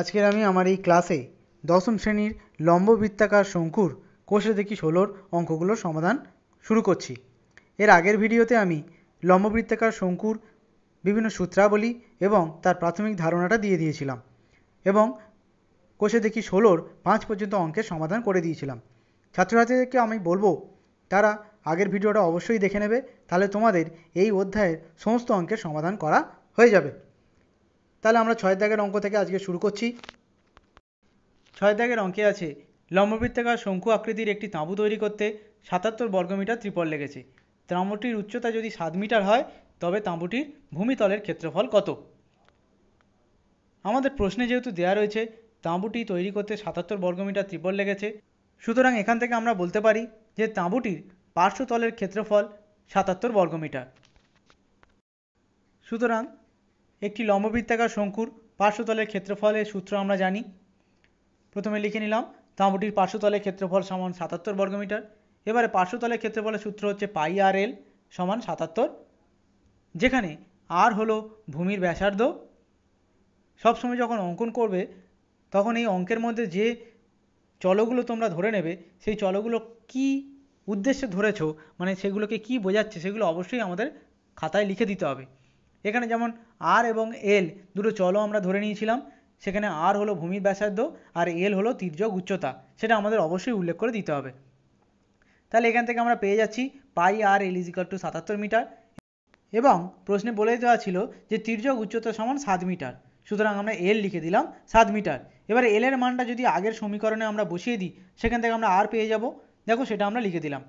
আজকের আমি আমার এই ক্লাসে দশম শ্রেণীর লম্ব বৃত্তাকার শঙ্কুর কোষে দেখি ষোলোর অঙ্কগুলো সমাধান শুরু করছি এর আগের ভিডিওতে আমি লম্ব বৃত্তাকার শঙ্কুর বিভিন্ন সূত্রাবলী এবং তার প্রাথমিক ধারণাটা দিয়ে দিয়েছিলাম এবং কোষে দেখি ষোলোর পাঁচ পর্যন্ত অঙ্কের সমাধান করে দিয়েছিলাম ছাত্রছাত্রীদেরকে আমি বলবো তারা আগের ভিডিওটা অবশ্যই দেখে নেবে তাহলে তোমাদের এই অধ্যায়ের সমস্ত অঙ্কের সমাধান করা হয়ে যাবে তাহলে আমরা ছয় দাগের অঙ্ক থেকে আজকে শুরু করছি ছয় দাগের অঙ্কে আছে লম্ববৃত্তাকার শঙ্কু আকৃতির একটি তাঁবু তৈরি করতে সাতাত্তর বর্গমিটার ত্রিপল লেগেছে তাঁবুটির উচ্চতা যদি সাত মিটার হয় তবে তাঁবুটির ভূমিতলের ক্ষেত্রফল কত আমাদের প্রশ্নে যেহেতু দেয়া রয়েছে তাঁবুটি তৈরি করতে সাতাত্তর বর্গমিটার ত্রিপল লেগেছে সুতরাং এখান থেকে আমরা বলতে পারি যে তাঁবুটির পার্শ্বতলের ক্ষেত্রফল সাতাত্তর বর্গমিটার সুতরাং একটি লম্ববৃত্তাকার শঙ্কুর পার্শ্বতলের ক্ষেত্রফলের সূত্র আমরা জানি প্রথমে লিখে নিলাম তাঁবুটির পার্শ্বতলের ক্ষেত্রফল সমান সাতাত্তর বর্গমিটার এবারে পার্শ্বতলের ক্ষেত্রফলের সূত্র হচ্ছে পাই আর এল সমান সাতাত্তর যেখানে আর হলো ভূমির ব্যাসার্ধ সবসময় যখন অঙ্কন করবে তখন এই অঙ্কের মধ্যে যে চলগুলো তোমরা ধরে নেবে সেই চলগুলো কি উদ্দেশ্যে ধরেছ মানে সেগুলোকে কি বোঝাচ্ছে সেগুলো অবশ্যই আমাদের খাতায় লিখে দিতে হবে এখানে যেমন আর এবং এল দুটো চলও আমরা ধরে নিয়েছিলাম সেখানে আর হলো ভূমির ব্যাসার্ধ আর এল হলো তির্যক উচ্চতা সেটা আমাদের অবশ্যই উল্লেখ করে দিতে হবে তাহলে এখান থেকে আমরা পেয়ে যাচ্ছি pi R L is equal to সাতাত্তর মিটার এবং প্রশ্নে বলে দেওয়া ছিল যে তির্যক উচ্চতা সমান সাত মিটার সুতরাং আমরা এল লিখে দিলাম সাত মিটার এবারে এল এর মানটা যদি আগের সমীকরণে আমরা বসিয়ে দিই সেখান থেকে আমরা আর পেয়ে যাব দেখো সেটা আমরা লিখে দিলাম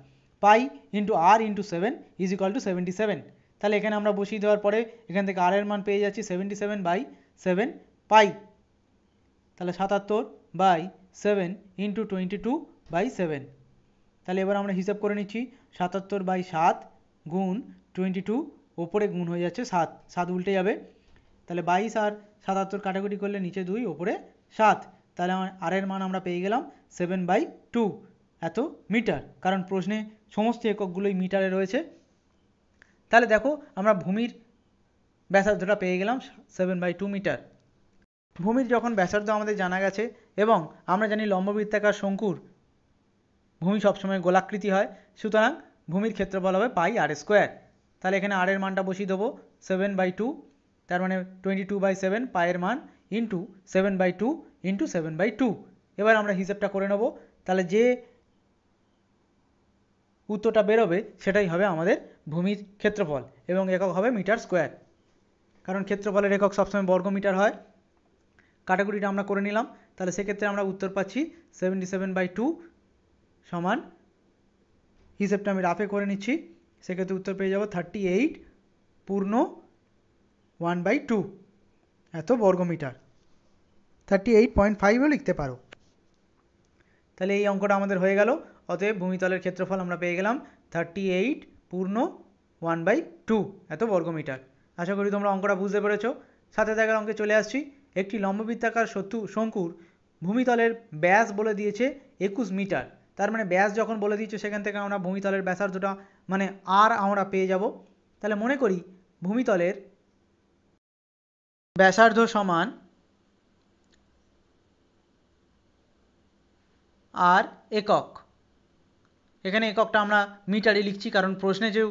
pi into R into seven is equal to seventy seven তাহলে এখানে আমরা বসিয়ে দেওয়ার পরে এখান থেকে আর এর মান পেয়ে যাচ্ছি seventy seven by seven pi তাহলে সাতাত্তর by seven into twenty two by seven তাহলে এবার আমরা হিসাব করে নিচ্ছি সাতাত্তর বাই সাত গুণ টোয়েন্টি টু ওপরে গুণ হয়ে যাচ্ছে সাত সাত উল্টে যাবে তাহলে বাইশ আর সাতাত্তর কাটাকুটি করলে নিচে দুই ওপরে সাত তাহলে আমার আর এর মান আমরা পেয়ে গেলাম সেভেন বাই টু এত মিটার কারণ প্রশ্নে সমস্ত এককগুলোই মিটারে রয়েছে তাহলে দেখো আমরা ভূমির ব্যাসার্ধটা পেয়ে গেলাম সেভেন বাই টু মিটার ভূমির যখন ব্যাসার্ধ আমাদের জানা গেছে এবং আমরা জানি লম্ববৃত্তাকার শঙ্কুর ভূমি সবসময় গোলাকৃতি হয় সুতরাং ভূমির ক্ষেত্রফল হবে পাই আর স্কোয়ার তাহলে এখানে আরের মানটা বসিয়ে দেবো সেভেন বাই টু তার মানে টোয়েন্টি টু বাই সেভেন পায়ের মান into seven by two into seven by two এবার আমরা হিসেবটা করে নেব তাহলে যে উত্তরটা বেরোবে সেটাই হবে আমাদের ভূমির ক্ষেত্রফল এবং একক হবে মিটার স্কোয়ার কারণ ক্ষেত্রফলের একক সবসময় বর্গ মিটার হয় ক্যাটাগরিটা আমরা করে নিলাম তাহলে সেক্ষেত্রে আমরা উত্তর পাচ্ছি সেভেন্টি সেভেন বাই টু সমান হিসেবটা আমি রাফে করে নিচ্ছি সেক্ষেত্রে উত্তর পেয়ে যাব থার্টি এইট পূর্ণ ওয়ান বাই টু এত বর্গমিটার থার্টি এইট পয়েন্ট ফাইভও লিখতে পারো তাহলে এই অঙ্কটা আমাদের হয়ে গেল অতএব ভূমিতলের ক্ষেত্রফল আমরা পেয়ে গেলাম থার্টি এইট পূর্ণ ওয়ান বাই টু এত বর্গমিটার আশা করি তোমরা অঙ্কটা বুঝতে পেরেছ সাথে থাকার অঙ্কে চলে আসছি একটি লম্ববৃত্তাকার শত্রু শঙ্কুর ভূমিতলের ব্যাস বলে দিয়েছে একুশ মিটার তার মানে ব্যাস যখন বলে দিয়েছে সেখান থেকে আমরা ভূমিতলের ব্যাসার্ধটা মানে আর আমরা পেয়ে যাব তাহলে মনে করি ভূমিতলের ব্যাসার্ধ সমান আর একক এখানে এককটা আমরা মিটারে লিখছি কারণ প্রশ্নে যে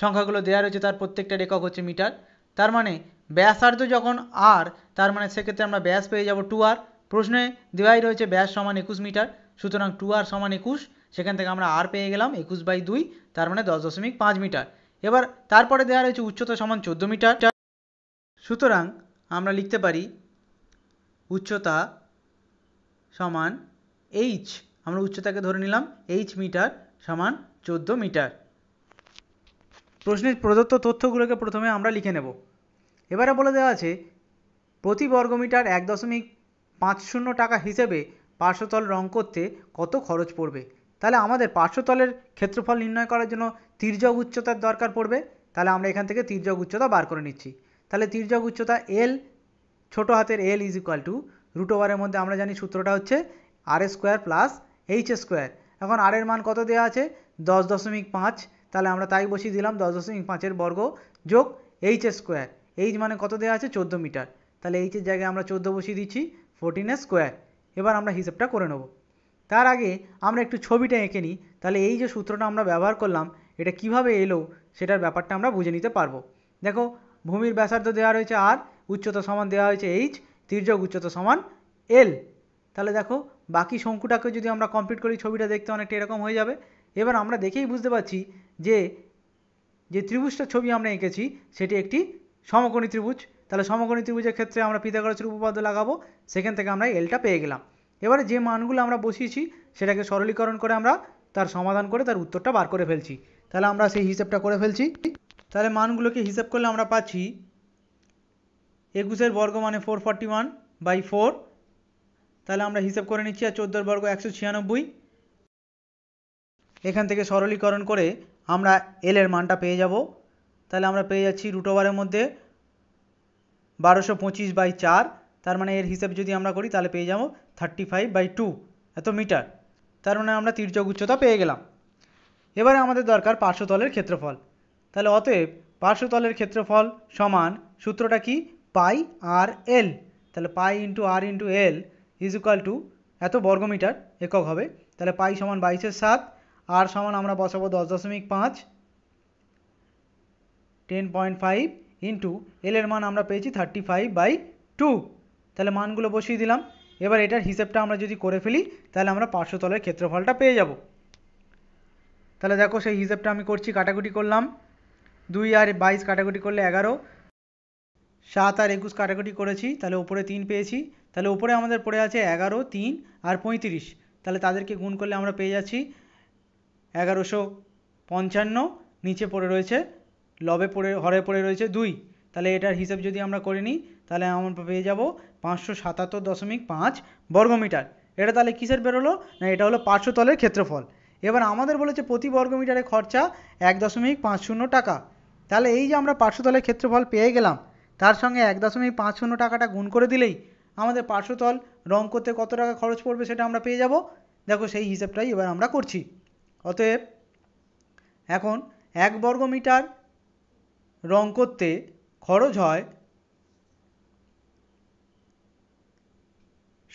সংখ্যাগুলো দেওয়া রয়েছে তার প্রত্যেকটার একক হচ্ছে মিটার তার মানে ব্যাসার্ধ যখন আর তার মানে সেক্ষেত্রে আমরা ব্যাস পেয়ে যাব টু আর প্রশ্নে দেওয়াই রয়েছে ব্যাস সমান একুশ মিটার সুতরাং টু আর সমান একুশ সেখান থেকে আমরা আর পেয়ে গেলাম একুশ বাই দুই তার মানে দশ দশমিক পাঁচ মিটার এবার তারপরে দেওয়া রয়েছে উচ্চতা সমান চোদ্দো মিটার সুতরাং আমরা লিখতে পারি উচ্চতা সমান এইচ আমরা উচ্চতাকে ধরে নিলাম এইচ মিটার সমান চোদ্দো মিটার প্রশ্নের প্রদত্ত তথ্যগুলোকে প্রথমে আমরা লিখে নেব এবারে বলে দেওয়া আছে প্রতি বর্গমিটার এক দশমিক পাঁচ শূন্য টাকা হিসেবে পার্শ্বতল রং করতে কত খরচ পড়বে তাহলে আমাদের পার্শ্বতলের ক্ষেত্রফল নির্ণয় করার জন্য তির্যক উচ্চতার দরকার পড়বে তাহলে আমরা এখান থেকে তির্যক উচ্চতা বার করে নিচ্ছি তাহলে তির্যক উচ্চতা এল ছোট হাতের L is equal to root ওভারের মধ্যে আমরা জানি সূত্রটা হচ্ছে R square plus H square এখন আর এর মান কত দেওয়া আছে দশ দশমিক পাঁচ তাহলে আমরা তাই বসিয়ে দিলাম দশ দশমিক পাঁচের বর্গ যোগ এইচ স্কোয়ার এইচ মানে কত দেওয়া আছে চোদ্দো মিটার তাহলে এইচের জায়গায় আমরা চোদ্দো বসিয়ে দিচ্ছি ফোরটিনের স্কোয়ার এবার আমরা হিসেবটা করে নেব তার আগে আমরা একটু ছবিটা এঁকে নিই তাহলে এই যে সূত্রটা আমরা ব্যবহার করলাম এটা কিভাবে এলো সেটার ব্যাপারটা আমরা বুঝে নিতে পারবো দেখো ভূমির ব্যাসার্ধ দেওয়া রয়েছে আর উচ্চতা সমান দেওয়া হয়েছে এইচ তির্যক উচ্চতা সমান এল তাহলে দেখো বাকি শঙ্কুটাকে যদি আমরা কমপ্লিট করি ছবিটা দেখতে অনেকটা এরকম হয়ে যাবে এবার আমরা দেখেই বুঝতে পারছি যে যে ত্রিভুজটা ছবি আমরা এঁকেছি সেটি একটি সমকোণী ত্রিভুজ তাহলে সমকোণী ত্রিভুজের ক্ষেত্রে আমরা পিথাগোরাসের উপপাদ্য লাগাবো সেখান থেকে আমরা এলটা পেয়ে গেলাম এবারে যে মানগুলো আমরা বসিয়েছি সেটাকে সরলীকরণ করে আমরা তার সমাধান করে তার উত্তরটা বার করে ফেলছি তাহলে আমরা সেই হিসেবটা করে ফেলছি তাহলে মানগুলোকে হিসেব করলে আমরা পাচ্ছি একুশের বর্গ মানে four forty one by four তাহলে আমরা হিসাব করে নিচ্ছি আর চোদ্দোর বর্গ একশো ছিয়ানব্বই এখান থেকে সরলীকরণ করে আমরা এল এর মানটা পেয়ে যাব তাহলে আমরা পেয়ে যাচ্ছি রুটোভারের মধ্যে বারোশো পঁচিশ বাই চার তার মানে এর হিসেব যদি আমরা করি তাহলে পেয়ে যাবো থার্টি ফাইভ বাই টু এত মিটার তার মানে আমরা তির্যক উচ্চতা পেয়ে গেলাম এবারে আমাদের দরকার পার্শ্বতলের ক্ষেত্রফল তাহলে অতএব পার্শ্বতলের ক্ষেত্রফল সমান সূত্রটা কি পাই আর এল তাহলে pi into R into L is equal to এত বর্গমিটার একক হবে তাহলে পাই সমান বাইশের সাত আর সমান আমরা বসাবো দশ দশমিক পাঁচ টেন পয়েন্ট ফাইভ ইন্টু এলের মান আমরা পেয়েছি থার্টি ফাইভ বাই টু তাহলে মানগুলো বসিয়ে দিলাম এবার এটার হিসেবটা আমরা যদি করে ফেলি তাহলে আমরা পাঁচশো তলের ক্ষেত্রফলটা পেয়ে যাব তাহলে দেখো সেই হিসেবটা আমি করছি কাটাকুটি করলাম দুই আর বাইশ কাটাকুটি করলে এগারো সাত আর একুশ কাটাকুটি করেছি তাহলে ওপরে তিন পেয়েছি তাহলে ওপরে আমাদের পড়ে আছে এগারো তিন আর পঁয়ত্রিশ তাহলে তাদেরকে গুণ করলে আমরা পেয়ে যাচ্ছি এগারোশো পঞ্চান্ন নিচে পড়ে রয়েছে লবে পড়ে হরে পড়ে রয়েছে দুই তাহলে এটার হিসেব যদি আমরা করে নিই তাহলে আমরা পেয়ে যাব পাঁচশো সাতাত্তর দশমিক পাঁচ বর্গমিটার এটা তাহলে কিসের বেরোলো না এটা হলো পার্শ্বতলের ক্ষেত্রফল এবার আমাদের বলেছে প্রতি বর্গমিটারে খরচা এক দশমিক পাঁচ শূন্য টাকা তাহলে এই যে আমরা পার্শ্বতলের ক্ষেত্রফল পেয়ে গেলাম তার সঙ্গে এক দশমিক পাঁচ শূন্য টাকাটা গুণ করে দিলেই আমাদের পার্শ্বতল রং করতে কত টাকা খরচ পড়বে সেটা আমরা পেয়ে যাব দেখো সেই হিসেবটাই এবার আমরা করছি অতএব এখন এক বর্গ মিটার রং করতে খরচ হয়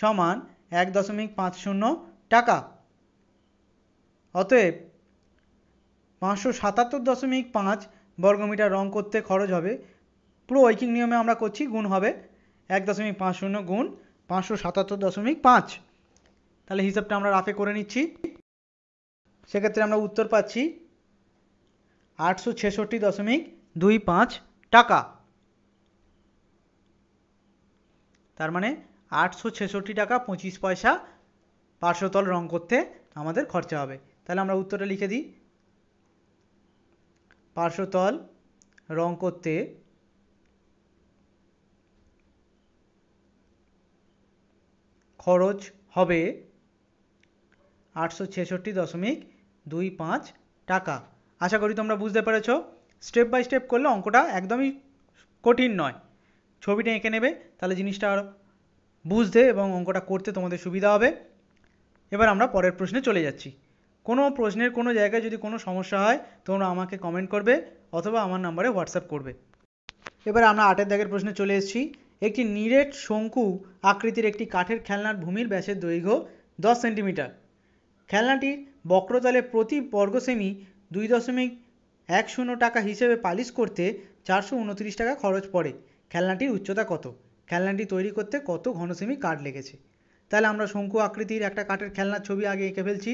সমান এক দশমিক পাঁচ শূন্য টাকা অতএব পাঁচশো সাতাত্তর দশমিক পাঁচ বর্গমিটার রং করতে খরচ হবে পুরো ঐকিক নিয়মে আমরা করছি গুণ হবে এক দশমিক পাঁচ শূন্য গুণ পাঁচশো সাতাত্তর দশমিক পাঁচ তাহলে হিসাবটা আমরা রাফে করে নিচ্ছি সেক্ষেত্রে আমরা উত্তর পাচ্ছি আটশো ছেষট্টি দশমিক দুই পাঁচ টাকা তার মানে আটশো ছেষট্টি টাকা পঁচিশ পয়সা পার্শ্বতল রং করতে আমাদের খরচা হবে তাহলে আমরা উত্তরটা লিখে দিই পার্শ্বতল রং করতে খরচ হবে আটশো ছেষট্টি দশমিক দুই পাঁচ টাকা আশা করি তোমরা বুঝতে পেরেছ স্টেপ বাই স্টেপ করলে অঙ্কটা একদমই কঠিন নয় ছবিটা এঁকে নেবে তাহলে জিনিসটা বুঝতে এবং অঙ্কটা করতে তোমাদের সুবিধা হবে এবার আমরা পরের প্রশ্নে চলে যাচ্ছি কোনো প্রশ্নের কোনো জায়গায় যদি কোনো সমস্যা হয় তোমরা আমাকে কমেন্ট করবে অথবা আমার নাম্বারে হোয়াটসঅ্যাপ করবে এবার আমরা আটের দাগের প্রশ্নে চলে এসেছি একটি নিরেট শঙ্কু আকৃতির একটি কাঠের খেলনার ভূমির ব্যাসের দৈর্ঘ্য দশ সেন্টিমিটার খেলনাটির বক্রতলে প্রতি বর্গ সেমি দুই দশমিক এক শূন্য টাকা হিসেবে পালিশ করতে চারশো উনত্রিশ টাকা খরচ পড়ে খেলনাটির উচ্চতা কত খেলনাটি তৈরি করতে কত ঘনসেমি কাঠ লেগেছে তাহলে আমরা শঙ্কু আকৃতির একটা কাঠের খেলনার ছবি আগে এঁকে ফেলছি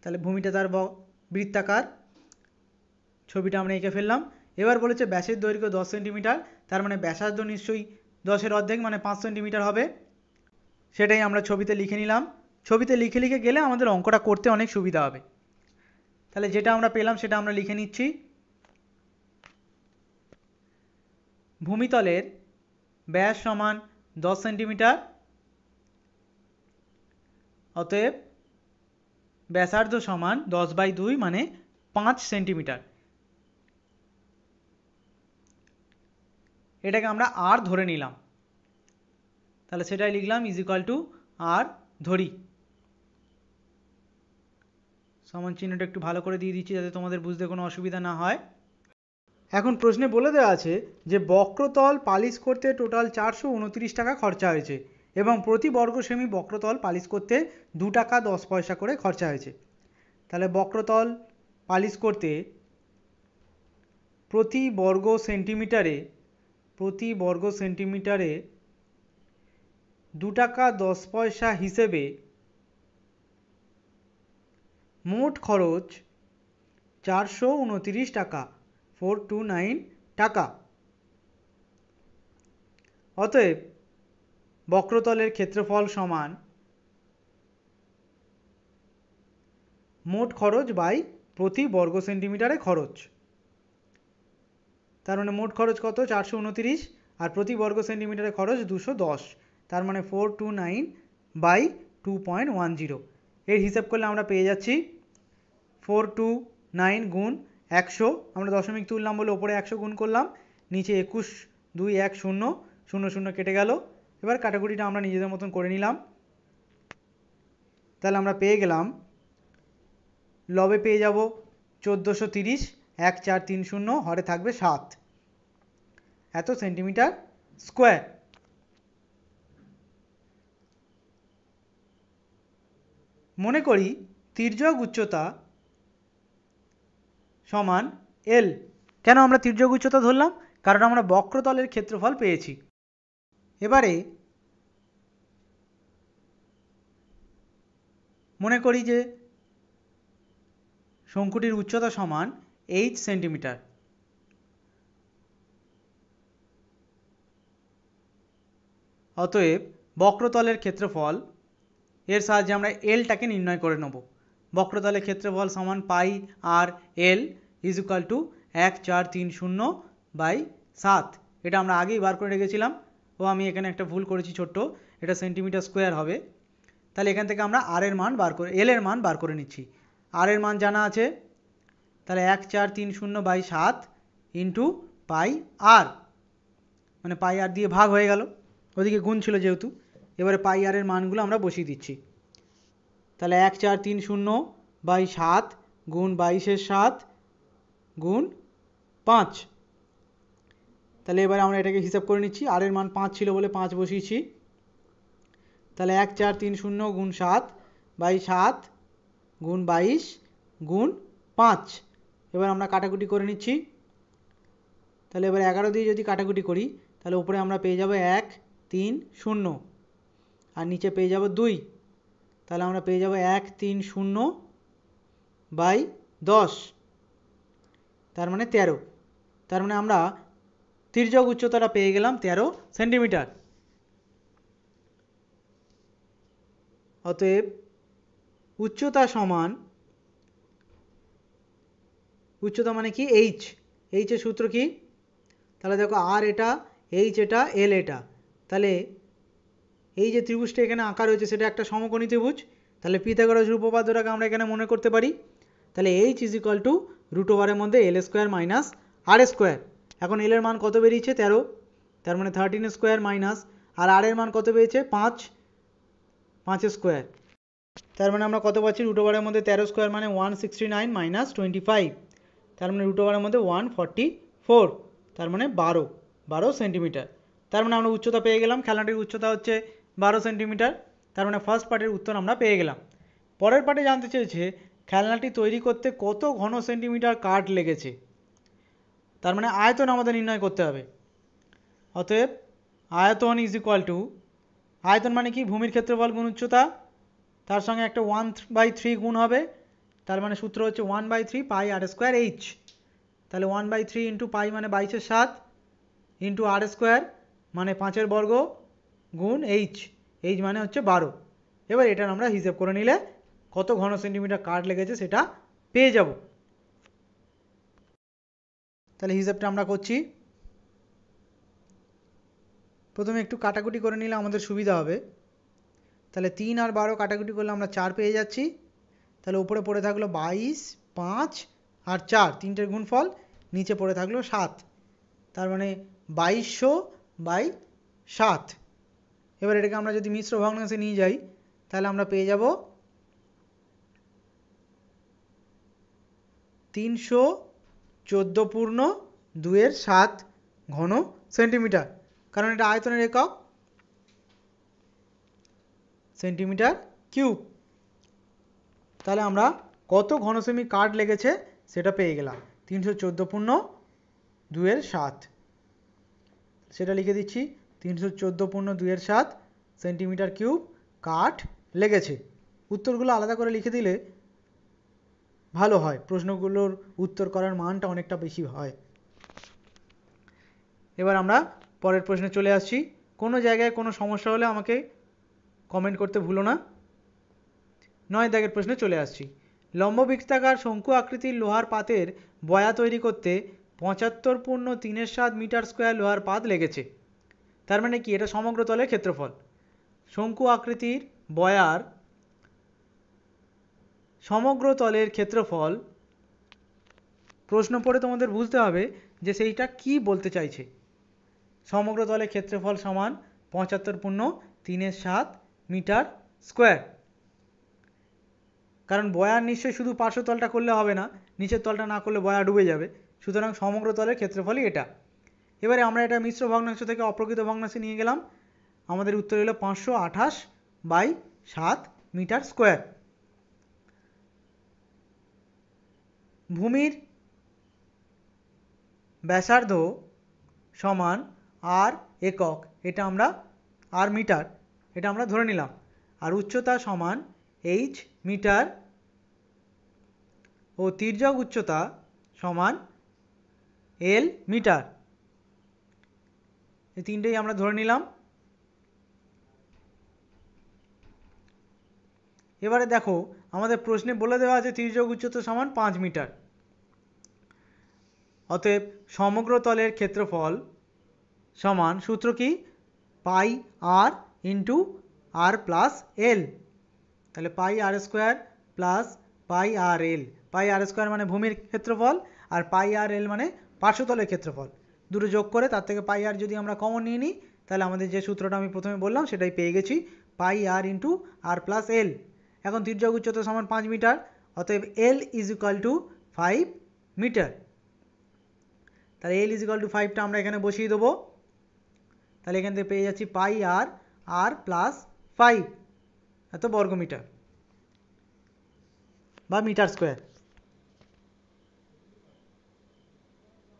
তাহলে ভূমিটা তার বৃত্তাকার ছবিটা আমরা এঁকে ফেললাম এবার বলেছে ব্যাসের দৈর্ঘ্য দশ সেন্টিমিটার তার মানে ব্যাসার্ধ নিশ্চয়ই দশের অর্ধেক মানে পাঁচ সেন্টিমিটার হবে সেটাই আমরা ছবিতে লিখে নিলাম ছবিতে লিখে লিখে গেলে আমাদের অঙ্কটা করতে অনেক সুবিধা হবে তাহলে যেটা আমরা পেলাম সেটা আমরা লিখে নিচ্ছি ভূমিতলের ব্যাস সমান দশ সেন্টিমিটার অতএব ব্যাসার্ধ সমান দশ বাই দুই মানে পাঁচ সেন্টিমিটার এটাকে আমরা আর ধরে নিলাম তাহলে সেটাই লিখলাম ইজ ইকাল টু আর ধরি সমান চিহ্নটা একটু ভালো করে দিয়ে দিচ্ছি যাতে তোমাদের বুঝতে কোনো অসুবিধা না হয় এখন প্রশ্নে বলে দেওয়া আছে যে বক্রতল পালিশ করতে টোটাল চারশো টাকা খরচা হয়েছে এবং প্রতি বর্গ সেমি বক্রতল পালিশ করতে দু টাকা দশ পয়সা করে খরচা হয়েছে তাহলে বক্রতল পালিশ করতে প্রতি বর্গ সেন্টিমিটারে প্রতি বর্গ সেন্টিমিটারে দু টাকা দশ পয়সা হিসেবে মোট খরচ চারশো উনতিরিশ টাকা ফোর টু নাইন টাকা অতএব বক্রতলের ক্ষেত্রফল সমান মোট খরচ বাই প্রতি বর্গ সেন্টিমিটারে খরচ তার মানে মোট খরচ কত চারশো উনতিরিশ আর প্রতি বর্গ সেন্টিমিটারে খরচ দুশো দশ তার মানে four two nine by two point one zero এর হিসাব করলে আমরা পেয়ে যাচ্ছি ফোর টু নাইন গুণ একশো আমরা দশমিক তুললাম বলে ওপরে একশো গুণ করলাম নিচে একুশ দুই এক শূন্য শূন্য শূন্য কেটে গেল এবার ক্যাটাগরিটা আমরা নিজেদের মতন করে নিলাম তাহলে আমরা পেয়ে গেলাম লবে পেয়ে যাব চোদ্দোশো তিরিশ এক চার তিন শূন্য হরে থাকবে সাত এত সেন্টিমিটার স্কোয়ার মনে করি তির্যক উচ্চতা সমান এল কেন আমরা তির্যক উচ্চতা ধরলাম কারণ আমরা বক্রতলের ক্ষেত্রফল পেয়েছি এবারে মনে করি যে শঙ্কুটির উচ্চতা সমান এইট সেন্টিমিটার অতএব বক্রতলের ক্ষেত্রফল এর সাহায্যে আমরা এলটাকে নির্ণয় করে নেব বক্রতলের ক্ষেত্রফল সমান pi R L is equal to এক চার তিন শূন্য বাই সাত এটা আমরা আগেই বার করে রেখেছিলাম ও আমি এখানে একটা ভুল করেছি ছোট্ট এটা সেন্টিমিটার স্কোয়ার হবে তাহলে এখান থেকে আমরা আর এর মান বার করে এল এর মান বার করে নিচ্ছি আর এর মান জানা আছে তাহলে এক চার তিন শূন্য বাই সাত ইন্টু পাই আর মানে পাই আর দিয়ে ভাগ হয়ে গেল ওদিকে গুণ ছিল যেহেতু এবারে পাই আরের মানগুলো আমরা বসিয়ে দিচ্ছি তাহলে এক চার তিন শূন্য বাই সাত গুণ বাইশের সাত গুণ পাঁচ তাহলে এবারে আমরা এটাকে হিসাব করে নিচ্ছি আর এর মান পাঁচ ছিল বলে পাঁচ বসিয়েছি তাহলে এক চার তিন শূন্য গুণ সাত বাই সাত গুণ বাইশ গুণ পাঁচ এবার আমরা কাটাকুটি করে নিচ্ছি তাহলে এবার এগারো দিয়ে যদি কাটাকুটি করি তাহলে উপরে আমরা পেয়ে যাব এক তিন শূন্য আর নিচে পেয়ে যাব দুই তাহলে আমরা পেয়ে যাব এক তিন শূন্য বাই দশ তার মানে তেরো তার মানে আমরা তির্যক উচ্চতাটা পেয়ে গেলাম তেরো সেন্টিমিটার অতএব উচ্চতা সমান উচ্চতা মানে কি এইচ এইচের সূত্র কি তাহলে দেখো আর এটা এইচ এটা এল এটা তাহলে এই যে ত্রিভুজটা এখানে আঁকা রয়েছে সেটা একটা সমকোণী ত্রিভুজ তাহলে পিথাগোরাস উপপাদ্যটাকে আমরা এখানে মনে করতে পারি তাহলে H is equal to root ওভারের মধ্যে L square minus R square এখন এলের মান কত বেরিয়েছে তেরো তার মানে thirteen square minus R R এর মান কত বেরিয়েছে পাঁচ পাঁচ স্কোয়ার তার মানে আমরা কত পাচ্ছি রুট ওভারের মধ্যে তেরো স্কোয়ার মানে one sixty nine minus twenty five তার মানে রুট ওভারের মধ্যে ওয়ান ফর্টি ফোর তার মানে বারো বারো সেন্টিমিটার তার মানে আমরা উচ্চতা পেয়ে গেলাম খেলনাটির উচ্চতা হচ্ছে বারো সেন্টিমিটার তার মানে ফার্স্ট পার্টের উত্তর আমরা পেয়ে গেলাম পরের পার্টে জানতে চেয়েছে খেলনাটি তৈরি করতে কত ঘন সেন্টিমিটার কাঠ লেগেছে তার মানে আয়তন আমাদের নির্ণয় করতে হবে অতএব আয়তন ইজ ইকুয়াল টু আয়তন মানে কি ভূমির ক্ষেত্রফল গুণ উচ্চতা তার সঙ্গে একটা ওয়ান বাই থ্রি গুণ হবে তার মানে সূত্র হচ্ছে one by three pi R square H তাহলে one by three into pi মানে বাইশের সাত ইন্টু আর স্কোয়ার মানে পাঁচের বর্গ গুণ এইচ এইচ মানে হচ্ছে বারো এবার এটার আমরা হিসেব করে নিলে কত ঘন সেন্টিমিটার কাঠ লেগেছে সেটা পেয়ে যাব তাহলে হিসেবটা আমরা করছি প্রথমে একটু কাটাকুটি করে নিলে আমাদের সুবিধা হবে তাহলে তিন আর বারো কাটাকুটি করলে আমরা চার পেয়ে যাচ্ছি তাহলে উপরে পড়ে থাকলো বাইশ পাঁচ আর চার তিনটের গুণফল নিচে পড়ে থাকলো সাত তার মানে বাইশশো বাই সাত এবার এটাকে আমরা যদি মিশ্র ভগ্নাংশে নিয়ে যাই তাহলে আমরা পেয়ে যাব তিনশো চোদ্দ পূর্ণ দুয়ের সাত ঘন সেন্টিমিটার কারণ এটা আয়তনের একক সেন্টিমিটার কিউব তাহলে আমরা কত ঘনসেমি কাঠ লেগেছে সেটা পেয়ে গেলাম তিনশো চোদ্দো পূর্ণ দুয়ের সাত সেটা লিখে দিচ্ছি তিনশো চোদ্দো পূর্ণ দুয়ের সাত সেন্টিমিটার কিউব কাঠ লেগেছে উত্তরগুলো আলাদা করে লিখে দিলে ভালো হয় প্রশ্নগুলোর উত্তর করার মানটা অনেকটা বেশি হয় এবার আমরা পরের প্রশ্নে চলে আসছি কোনো জায়গায় কোনো সমস্যা হলে আমাকে কমেন্ট করতে ভুলো না নয় দাগের প্রশ্নে চলে আসছি লম্ববৃত্তাকার শঙ্কু আকৃতির লোহার পাতের বয়া তৈরি করতে পঁচাত্তর পূর্ণ তিনের সাত মিটার স্কোয়ার লোহার পাত লেগেছে তার মানে কি এটা সমগ্র তলের ক্ষেত্রফল শঙ্কু আকৃতির বয়ার সমগ্র তলের ক্ষেত্রফল প্রশ্ন পড়ে তোমাদের বুঝতে হবে যে সেইটা কি বলতে চাইছে সমগ্র তলের ক্ষেত্রফল সমান পঁচাত্তর পূর্ণ তিনের সাত মিটার স্কোয়ার কারণ বয়ার নিশ্চয়ই শুধু পার্শ্ব তলটা করলে হবে না নিচের তলটা না করলে বয়া ডুবে যাবে সুতরাং সমগ্র তলের ক্ষেত্রফলই এটা এবারে আমরা এটা মিশ্র ভগ্নাংশ থেকে অপ্রকৃত ভগ্নাংশে নিয়ে গেলাম আমাদের উত্তর হলো পাঁচশো আঠাশ বাই সাত মিটার স্কোয়ার ভূমির ব্যাসার্ধ সমান আর একক এটা আমরা আর মিটার এটা আমরা ধরে নিলাম আর উচ্চতা সমান এইচ মিটার ও তির্যক উচ্চতা সমান এল মিটার এই তিনটেই আমরা ধরে নিলাম এবারে দেখো আমাদের প্রশ্নে বলে দেওয়া আছে তির্যক উচ্চতা সমান পাঁচ মিটার অতএব সমগ্র তলের ক্ষেত্রফল সমান সূত্র কি পাই আর ইন্টু আর প্লাস এল তাহলে pi R square plus pi R L pi R square মানে ভূমির ক্ষেত্রফল আর পাই আর এল মানে পার্শ্বতলের ক্ষেত্রফল দুটো যোগ করে তার থেকে পাই আর যদি আমরা কমন নিয়ে নিই তাহলে আমাদের যে সূত্রটা আমি প্রথমে বললাম সেটাই পেয়ে গেছি পাই আর ইন্টু আর প্লাস এল এখন তির্যক উচ্চতা সমান পাঁচ মিটার অতএব L is equal to five metre তাহলে এল ইজ ইকাল টু ফাইভটা আমরা এখানে বসিয়ে দেবো তাহলে এখান থেকে পেয়ে যাচ্ছি পাই আর আর প্লাস ফাইভ এত বর্গমিটার বা মিটার স্কোয়ার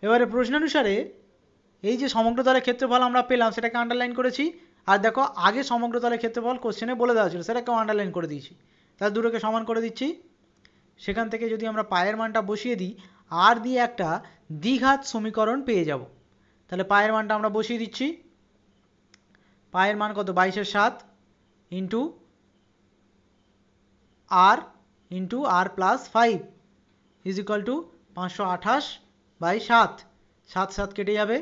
এবারে প্রশ্নানুসারে এই যে সমগ্র তলের ক্ষেত্রফল আমরা পেলাম সেটাকে আন্ডারলাইন করেছি আর দেখো আগে সমগ্র তলের ক্ষেত্রফল কোশ্চেনে বলে দেওয়া ছিল সেটাকেও আন্ডারলাইন করে দিয়েছি তার দুটোকে সমান করে দিচ্ছি সেখান থেকে যদি আমরা পায়ের মানটা বসিয়ে দিই আর দিয়ে একটা দ্বিঘাত সমীকরণ পেয়ে যাব তাহলে পায়ের মানটা আমরা বসিয়ে দিচ্ছি পায়ের মান কত বাইশের সাত into R into R plus five is equal to পাঁচশো আঠাশ বাই সাত সাত সাত কেটে যাবে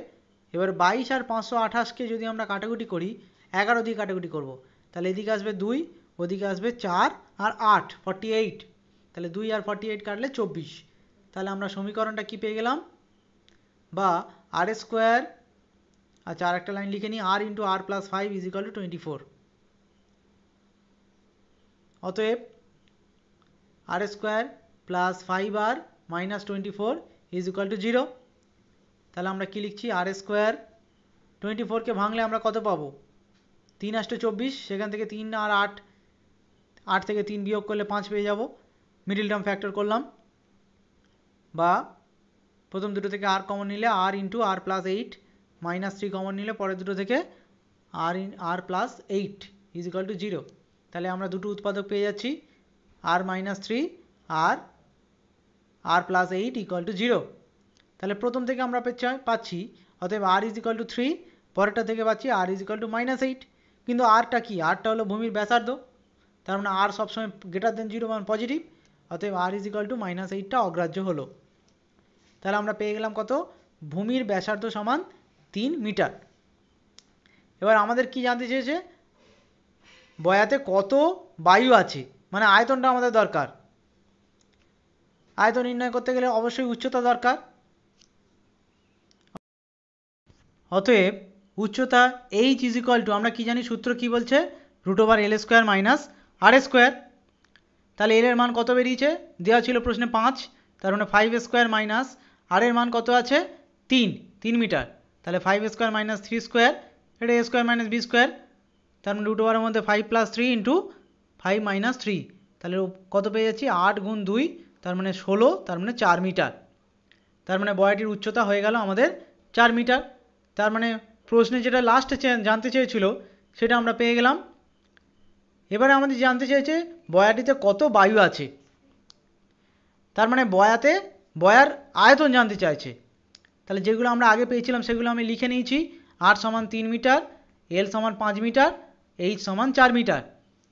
এবার বাইশ আর পাঁচশো আঠাশকে যদি আমরা কাটাকুটি করি এগারো দিয়ে কাটাকুটি করব তাহলে এদিকে আসবে দুই ওদিকে আসবে চার আর আট ফর্টি এইট তাহলে দুই আর ফর্টি এইট কাটলে চব্বিশ তাহলে আমরা সমীকরণটা কি পেয়ে গেলাম বা আর স্কোয়ার আচ্ছা আর একটা লাইন লিখে নিই R into R plus five is to twenty four অতএব R square plus five R minus twenty four is equal to zero তাহলে আমরা কি লিখছি আর স্কোয়ার টোয়েন্টি ফোরকে ভাঙলে আমরা কত পাবো তিন আষ্ট চব্বিশ সেখান থেকে তিন আর আট আট থেকে তিন বিয়োগ করলে পাঁচ পেয়ে যাব মিডিল টার্ম ফ্যাক্টর করলাম বা প্রথম দুটো থেকে আর কমন নিলে R into R plus eight minus three common নিলে পরের দুটো থেকে R in R plus eight is equal to zero তাহলে আমরা দুটো উৎপাদক পেয়ে যাচ্ছি R minus three R R plus eight equal to zero তাহলে প্রথম থেকে আমরা পাচ্ছি অতএব R is equal to three পরেরটা থেকে পাচ্ছি R is equal to minus eight কিন্তু আরটা কি আরটা হলো ভূমির ব্যাসার্ধ তার মানে আর সবসময় গ্রেটার দেন জিরো মান পজিটিভ অতএব R is equal to minus এইটটা অগ্রাহ্য হলো তাহলে আমরা পেয়ে গেলাম কত ভূমির ব্যাসার্ধ সমান তিন মিটার এবার আমাদের কি জানতে চেয়েছে বয়াতে কত বায়ু আছে মানে আয়তনটা আমাদের দরকার আয়তন নির্ণয় করতে গেলে অবশ্যই উচ্চতা দরকার অতএব উচ্চতা এইচ ইজ ইকুয়াল টু আমরা কি জানি সূত্র কি বলছে root over L square minus R square তাহলে এল এর মান কত বেরিয়েছে দেওয়া ছিল প্রশ্নে পাঁচ তার মানে ফাইভ স্কোয়ার মাইনাস আর এর মান কত আছে তিন তিন মিটার তাহলে five square minus three square এটা A square minus B square তার মানে রুট ওভারের মধ্যে five plus three into five minus three তাহলে কত পেয়ে যাচ্ছি আট গুণ দুই তার মানে ষোলো তার মানে চার মিটার তার মানে বয়াটির উচ্চতা হয়ে গেল আমাদের চার মিটার তার মানে প্রশ্নে যেটা লাস্টে জানতে চেয়েছিল সেটা আমরা পেয়ে গেলাম এবারে আমাদের জানতে চেয়েছে বয়াটিতে কত বায়ু আছে তার মানে বয়াতে বয়ার আয়তন জানতে চাইছে তাহলে যেগুলো আমরা আগে পেয়েছিলাম সেগুলো আমি লিখে নিয়েছি আর সমান তিন মিটার এল সমান পাঁচ মিটার এইচ সমান চার মিটার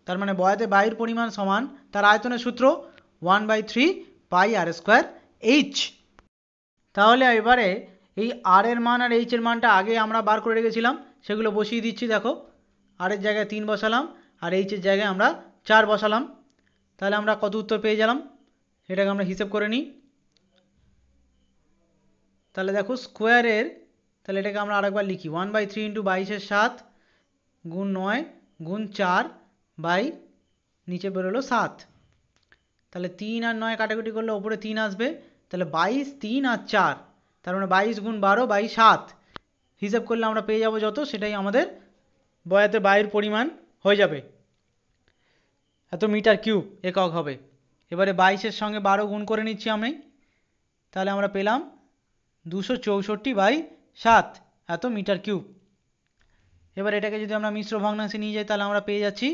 তার মানে বয়াতে বায়ুর পরিমাণ সমান তার আয়তনের সূত্র one by three pi R square H তাহলে এবারে এই আর এর মান আর এইচ এর মানটা আগে আমরা বার করে রেখেছিলাম সেগুলো বসিয়ে দিচ্ছি দেখো আরের জায়গায় তিন বসালাম আর এইচের জায়গায় আমরা চার বসালাম তাহলে আমরা কত উত্তর পেয়ে গেলাম এটাকে আমরা হিসেব করে নিই তাহলে দেখো স্কোয়ারের তাহলে এটাকে আমরা আরেকবার লিখি ওয়ান বাই থ্রি ইন্টু বাইশের সাত গুণ নয় গুণ চার বাই নিচে বেরোলো সাত তাহলে তিন আর নয় কাটাকুটি করলে ওপরে তিন আসবে তাহলে বাইশ তিন আর চার তার মানে বাইশ গুণ বারো বাইশ সাত হিসেব করলে আমরা পেয়ে যাব যত সেটাই আমাদের বয়াতে বায়ুর পরিমাণ হয়ে যাবে এত মিটার কিউব একক হবে এবারে বাইশের সঙ্গে বারো গুণ করে নিচ্ছি আমি তাহলে আমরা পেলাম দুশো চৌষট্টি বাই সাত এত মিটার কিউব এবার এটাকে যদি আমরা মিশ্র ভগ্নাংশে নিয়ে যাই তাহলে আমরা পেয়ে যাচ্ছি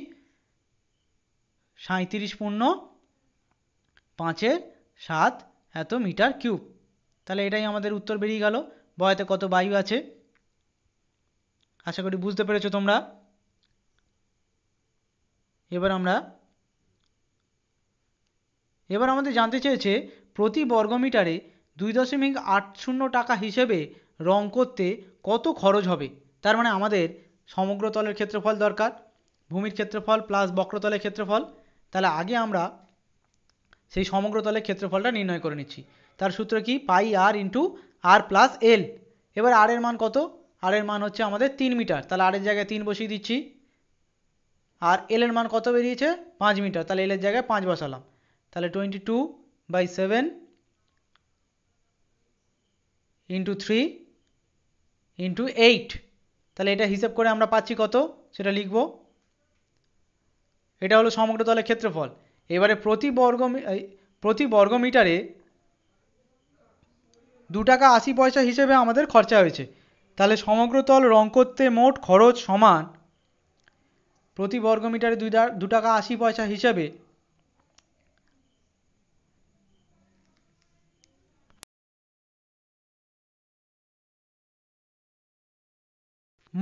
সাঁত্রিশ পূর্ণ পাঁচের সাত এত মিটার কিউব তাহলে এটাই আমাদের উত্তর বেরিয়ে গেল বয়াতে কত বায়ু আছে আশা করি বুঝতে পেরেছো তোমরা এবার আমরা এবার আমাদের জানতে চেয়েছে প্রতি বর্গমিটারে দুই দশমিক আট শূন্য টাকা হিসেবে রং করতে কত খরচ হবে তার মানে আমাদের সমগ্র তলের ক্ষেত্রফল দরকার ভূমির ক্ষেত্রফল প্লাস বক্রতলের ক্ষেত্রফল তাহলে আগে আমরা সেই সমগ্র তলের ক্ষেত্রফলটা নির্ণয় করে নিচ্ছি তার সূত্র কি পাই আর ইন্টু আর প্লাস এল এবার আর এর মান কত আর এর মান হচ্ছে আমাদের তিন মিটার তাহলে আর এর জায়গায় তিন বসিয়ে দিচ্ছি আর এল এর মান কত বেরিয়েছে পাঁচ মিটার তাহলে এল এর জায়গায় পাঁচ বসালাম তাহলে twenty two by seven into three into eight তাহলে এটা হিসেব করে আমরা পাচ্ছি কত সেটা লিখব এটা হলো সমগ্র তলের ক্ষেত্রফল এবারে প্রতি বর্গ প্রতি বর্গ মিটারে দু টাকা আশি পয়সা হিসেবে আমাদের খরচা হয়েছে তাহলে সমগ্র তল রং করতে মোট খরচ সমান প্রতি বর্গ মিটারে দুই দু টাকা আশি পয়সা হিসেবে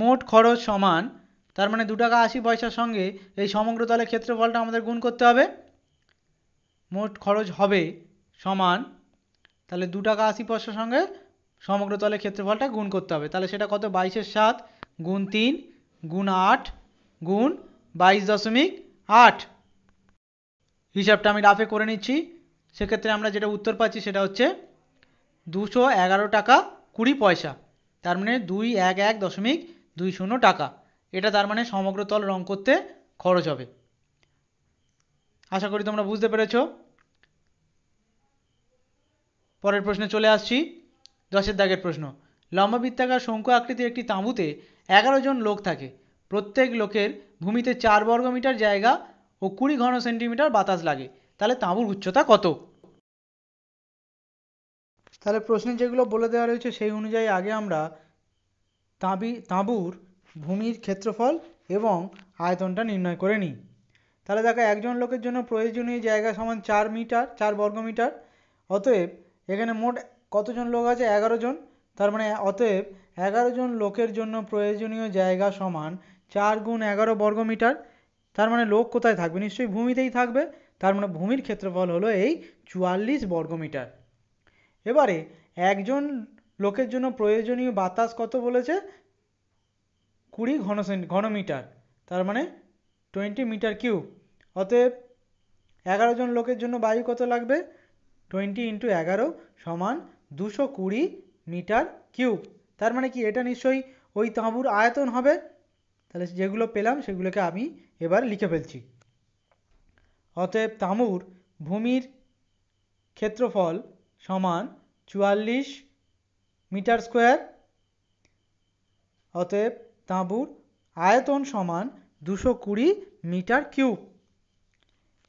মোট খরচ সমান তার মানে দু টাকা আশি পয়সার সঙ্গে এই সমগ্র তলের ক্ষেত্রফলটা আমাদের গুণ করতে হবে মোট খরচ হবে সমান তাহলে দু টাকা আশি পয়সার সঙ্গে সমগ্র তলের ক্ষেত্রফলটা গুণ করতে হবে তাহলে সেটা কত বাইশের সাত গুণ তিন গুণ আট গুণ বাইশ দশমিক আট হিসাবটা আমি রাফে করে নিচ্ছি সেক্ষেত্রে আমরা যেটা উত্তর পাচ্ছি সেটা হচ্ছে দুশো এগারো টাকা কুড়ি পয়সা তার মানে দুই এক এক দশমিক দুই শূন্য টাকা এটা তার মানে সমগ্র তল রং করতে খরচ হবে আশা করি তোমরা বুঝতে পেরেছো পরের প্রশ্নে চলে আসছি দশের দাগের প্রশ্ন লম্বা বৃত্তাকার শঙ্কু আকৃতির একটি তাঁবুতে এগারো জন লোক থাকে প্রত্যেক লোকের ভূমিতে চার বর্গ মিটার জায়গা ও কুড়ি ঘন সেন্টিমিটার বাতাস লাগে তাহলে তাঁবুর উচ্চতা কত তাহলে প্রশ্নে যেগুলো বলে দেওয়া রয়েছে সেই অনুযায়ী আগে আমরা তাঁবি তাঁবুর ভূমির ক্ষেত্রফল এবং আয়তনটা নির্ণয় করে নিই তাহলে দেখো একজন লোকের জন্য প্রয়োজনীয় জায়গা সমান চার মিটার চার বর্গ মিটার অতএব এখানে মোট কতজন লোক আছে এগারো জন তার মানে অতএব এগারো জন লোকের জন্য প্রয়োজনীয় জায়গা সমান চার গুণ এগারো বর্গমিটার তার মানে লোক কোথায় থাকবে নিশ্চয়ই ভূমিতেই থাকবে তার মানে ভূমির ক্ষেত্রফল হলো এই চুয়াল্লিশ বর্গমিটার এবারে একজন লোকের জন্য প্রয়োজনীয় বাতাস কত বলেছে কুড়ি ঘন ঘনমিটার তার মানে টোয়েন্টি মিটার কিউব অতএব এগারো জন লোকের জন্য বায়ু কত লাগবে টোয়েন্টি ইন্টু এগারো সমান দুশো কুড়ি মিটার কিউব তার মানে কি এটা নিশ্চয়ই ওই তাঁবুর আয়তন হবে তাহলে যেগুলো পেলাম সেগুলোকে আমি এবার লিখে ফেলছি অতএব তাঁবুর ভূমির ক্ষেত্রফল সমান চুয়াল্লিশ মিটার স্কোয়ার অতএব তাঁবুর আয়তন সমান দুশো কুড়ি মিটার কিউব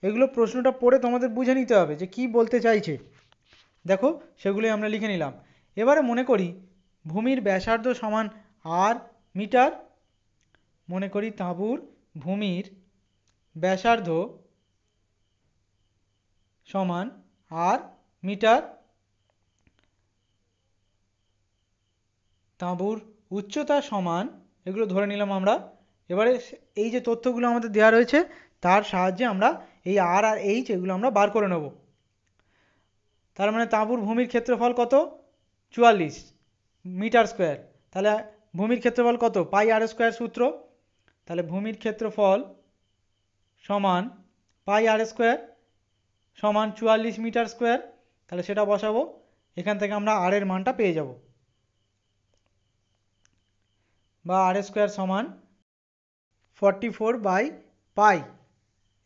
এগুলো প্রশ্নটা পড়ে তোমাদের বুঝে নিতে হবে যে কি বলতে চাইছে দেখো সেগুলোই আমরা লিখে নিলাম এবারে মনে করি ভূমির ব্যাসার্ধ সমান আর মিটার মনে করি তাঁবুর ভূমির ব্যাসার্ধ সমান আর মিটার তাঁবুর উচ্চতা সমান এগুলো ধরে নিলাম আমরা এবারে এই যে তথ্যগুলো আমাদের দেওয়া রয়েছে তার সাহায্যে আমরা এই আর আর এইচ এগুলো আমরা বার করে নেব তার মানে তাঁবুর ভূমির ক্ষেত্রফল কত চুয়াল্লিশ মিটার স্কোয়ার তাহলে ভূমির ক্ষেত্রফল কত পাই আর স্কোয়ার সূত্র তাহলে ভূমির ক্ষেত্রফল সমান পাই আর স্কোয়ার সমান চুয়াল্লিশ মিটার স্কোয়ার তাহলে সেটা বসাবো এখান থেকে আমরা আর এর মানটা পেয়ে যাব বা আর স্কোয়ার সমান ফর্টি ফোর বাই পাই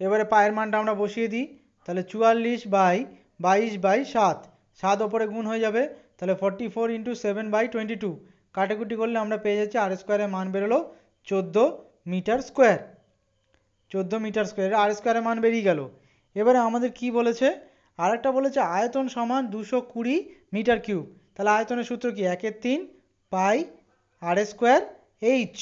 এবারে পায়ের মানটা আমরা বসিয়ে দিই তাহলে চুয়াল্লিশ বাই বাইশ বাই সাত সাত ওপরে গুণ হয়ে যাবে তাহলে forty four into seven by twenty two কাটাকুটি করলে আমরা পেয়ে যাচ্ছি আর স্কোয়ারের মান বেরোলো চোদ্দো মিটার স্কোয়ার চোদ্দো মিটার স্কোয়ার আর স্কোয়ারের মান বেরিয়ে গেল এবারে আমাদের কি বলেছে আরেকটা বলেছে আয়তন সমান দুশো কুড়ি মিটার কিউব তাহলে আয়তনের সূত্র কি একের তিন পাই আর স্কোয়ার এইচ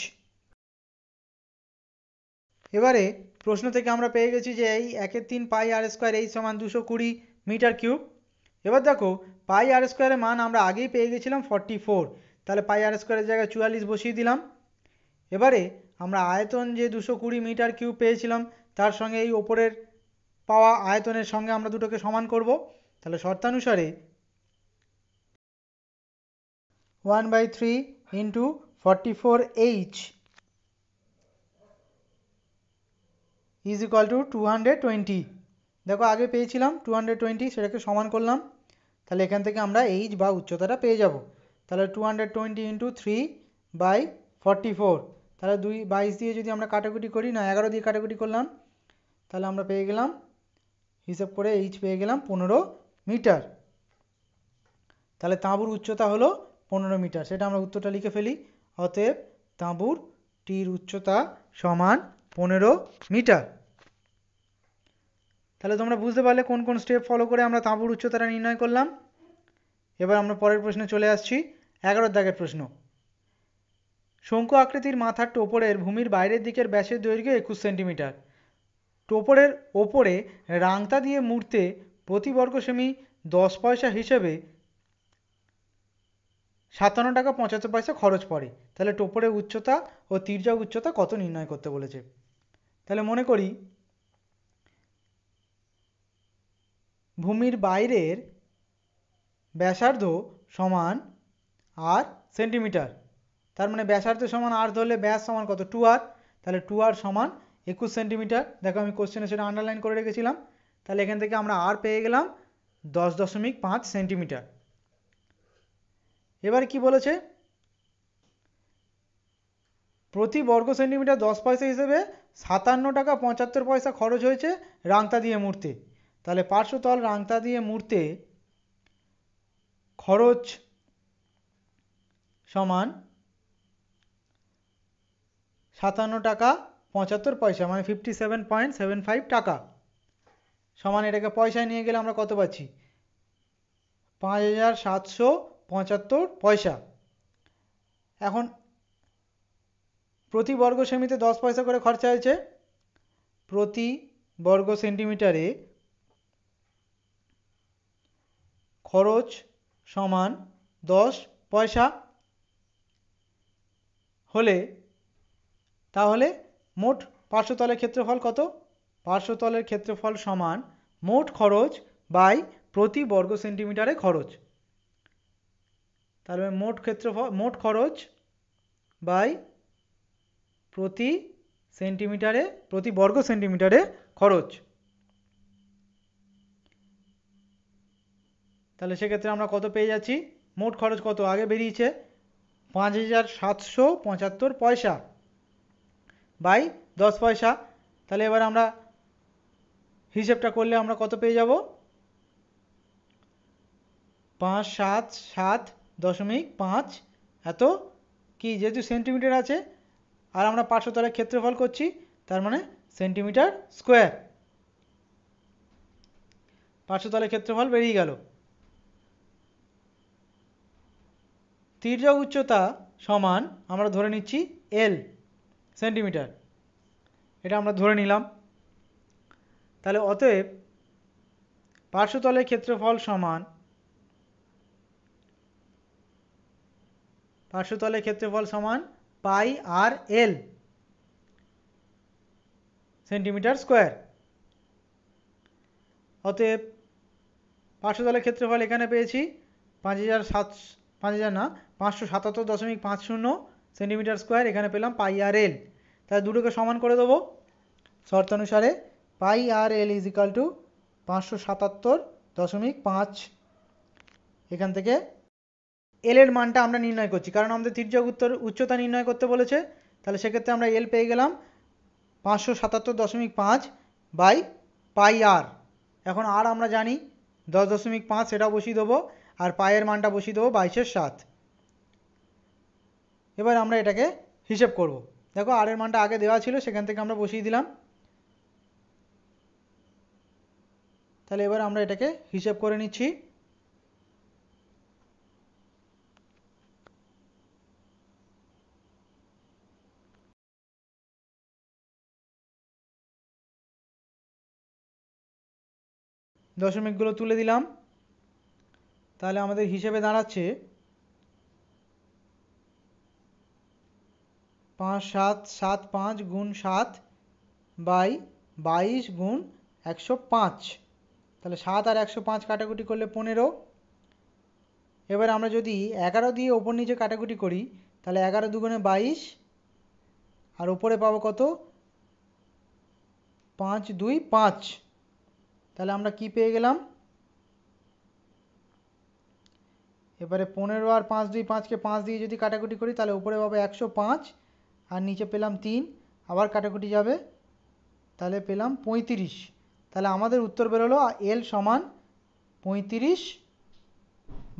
এবারে প্রশ্ন থেকে আমরা পেয়ে গেছি যে এই একের তিন পাই আর স্কোয়ার এই সমান দুশো কুড়ি মিটার কিউব এবার দেখো পাই আর স্কোয়ারের মান আমরা আগেই পেয়ে গেছিলাম ফর্টি ফোর তাহলে পাই আর স্কোয়ারের জায়গায় চুয়াল্লিশ বসিয়ে দিলাম এবারে আমরা আয়তন যে দুশো কুড়ি মিটার কিউব পেয়েছিলাম তার সঙ্গে এই ওপরের পাওয়া আয়তনের সঙ্গে আমরা দুটোকে সমান করব তাহলে শর্তানুসারে one by three into forty four H is equal to two hundred twenty দেখো আগে পেয়েছিলাম টু হান্ড্রেড টোয়েন্টি সেটাকে সমান করলাম তাহলে এখান থেকে আমরা এইচ বা উচ্চতাটা পেয়ে যাব তাহলে two hundred twenty into three by forty four তাহলে দুই বাইশ দিয়ে যদি আমরা কাটাকুটি করি না এগারো দিয়ে কাটাকুটি করলাম তাহলে আমরা পেয়ে গেলাম হিসাব করে এইচ পেয়ে গেলাম পনেরো মিটার তাহলে তাঁবুর উচ্চতা হলো পনেরো মিটার সেটা আমরা উত্তরটা লিখে ফেলি অতএব তাঁবুর টির উচ্চতা সমান পনেরো মিটার তাহলে তোমরা বুঝতে পারলে কোন কোন স্টেপ ফলো করে আমরা তাঁবুর উচ্চতাটা নির্ণয় করলাম এবার আমরা পরের প্রশ্নে চলে আসছি এগারো দাগের প্রশ্ন শঙ্কু আকৃতির মাথার টোপরের ভূমির বাইরের দিকের ব্যাসের দৈর্ঘ্য একুশ সেন্টিমিটার টোপরের ওপরে রাংতা দিয়ে মুড়তে প্রতি বর্গ সেমি দশ পয়সা হিসেবে সাতান্ন টাকা পঁচাত্তর পয়সা খরচ পড়ে তাহলে টোপরের উচ্চতা ও তির্যক উচ্চতা কত নির্ণয় করতে বলেছে তাহলে মনে করি ভূমির বাইরের ব্যাসার্ধ সমান আর সেন্টিমিটার তার মানে ব্যাসার্ধ সমান আর ধরলে ব্যাস সমান কত টু আর তাহলে টু আর সমান একুশ সেন্টিমিটার দেখো আমি কোশ্চেনে সেটা আন্ডারলাইন করে রেখেছিলাম তাহলে এখান থেকে আমরা আর পেয়ে গেলাম দশ দশমিক পাঁচ সেন্টিমিটার এবার কি বলেছে প্রতি বর্গ সেন্টিমিটার দশ পয়সা হিসেবে সাতান্ন টাকা পঁচাত্তর পয়সা খরচ হয়েছে রাংতা দিয়ে মূর্তি তাহলে পার্শ্বতল রাংতা দিয়ে মুড়তে খরচ সমান সাতান্ন টাকা পঁচাত্তর পয়সা মানে fifty seven point seven five টাকা সমান এটাকে পয়সায় নিয়ে গেলে আমরা কত পাচ্ছি পাঁচ হাজার সাতশো পঁচাত্তর পয়সা এখন প্রতি বর্গ সেমিতে দশ পয়সা করে খরচা হয়েছে প্রতি বর্গ সেন্টিমিটারে খরচ সমান দশ পয়সা হলে তাহলে মোট পার্শ্বতলের ক্ষেত্রফল কত পার্শ্বতলের ক্ষেত্রফল সমান মোট খরচ বাই প্রতি বর্গ সেন্টিমিটারে খরচ তাহলে মোট ক্ষেত্রফল মোট খরচ বাই প্রতি সেন্টিমিটারে প্রতি বর্গ সেন্টিমিটারে খরচ তাহলে সেক্ষেত্রে আমরা কত পেয়ে যাচ্ছি মোট খরচ কত আগে বেরিয়েছে পাঁচ হাজার সাতশো পঁচাত্তর পয়সা বাই দশ পয়সা তাহলে এবার আমরা হিসেবটা করলে আমরা কত পেয়ে যাব পাঁচ সাত সাত দশমিক পাঁচ এত কি যেহেতু সেন্টিমিটার আছে আর আমরা পাঁচশো তলার ক্ষেত্রফল করছি তার মানে সেন্টিমিটার স্কোয়ার পাঁচশো তলার ক্ষেত্রফল বেরিয়ে গেল তির্যক উচ্চতা সমান আমরা ধরে নিচ্ছি এল সেন্টিমিটার এটা আমরা ধরে নিলাম তাহলে অতএব পার্শ্বতলের ক্ষেত্রফল সমান পার্শ্বতলের ক্ষেত্রফল সমান পাই আর এল সেন্টিমিটার স্কোয়ার অতএব পার্শ্বতলের ক্ষেত্রফল এখানে পেয়েছি পাঁচ হাজার সাতশো পাঁচ হাজার না পাঁচশো সাতাত্তর দশমিক পাঁচ শূন্য সেন্টিমিটার স্কোয়ার এখানে পেলাম পাই আর এল তাহলে দুটোকে সমান করে দেবো অনুসারে pi R L is equal to পাঁচশো সাতাত্তর দশমিক পাঁচ এখান থেকে এল এর মানটা আমরা নির্ণয় করছি কারণ আমাদের তির্যক উত্তর উচ্চতা নির্ণয় করতে বলেছে তাহলে সেক্ষেত্রে আমরা এল পেয়ে গেলাম পাঁচশো সাতাত্তর দশমিক পাঁচ বাই পাই আর এখন আর আমরা জানি দশ দশমিক পাঁচ সেটা বসিয়ে দেবো আর পায়ের মানটা বসিয়ে দেবো বাইশের সাত এবার আমরা এটাকে হিসেব করব দেখো আরের মানটা আগে দেওয়া ছিল সেখান থেকে আমরা বসিয়ে দিলাম তাহলে এবার আমরা এটাকে হিসেব করে নিচ্ছি দশমিকগুলো তুলে দিলাম তাহলে আমাদের হিসেবে দাঁড়াচ্ছে পাঁচ সাত সাত পাঁচ গুণ সাত বাই বাইশ গুণ একশো পাঁচ তাহলে সাত আর একশো পাঁচ কাটাকুটি করলে পনেরো এবার আমরা যদি এগারো দিয়ে ওপর নিচে কাটাকুটি করি তাহলে এগারো দুগুণে বাইশ আর ওপরে পাবো কত পাঁচ দুই পাঁচ তাহলে আমরা কি পেয়ে গেলাম এবারে পনেরো আর পাঁচ দুই পাঁচকে পাঁচ দিয়ে যদি কাটাকুটি করি তাহলে উপরে পাবো একশো পাঁচ আর নিচে পেলাম তিন আবার কাটাকুটি যাবে তাহলে পেলাম পঁয়ত্রিশ তাহলে আমাদের উত্তর বেরোলো এল সমান পঁয়ত্রিশ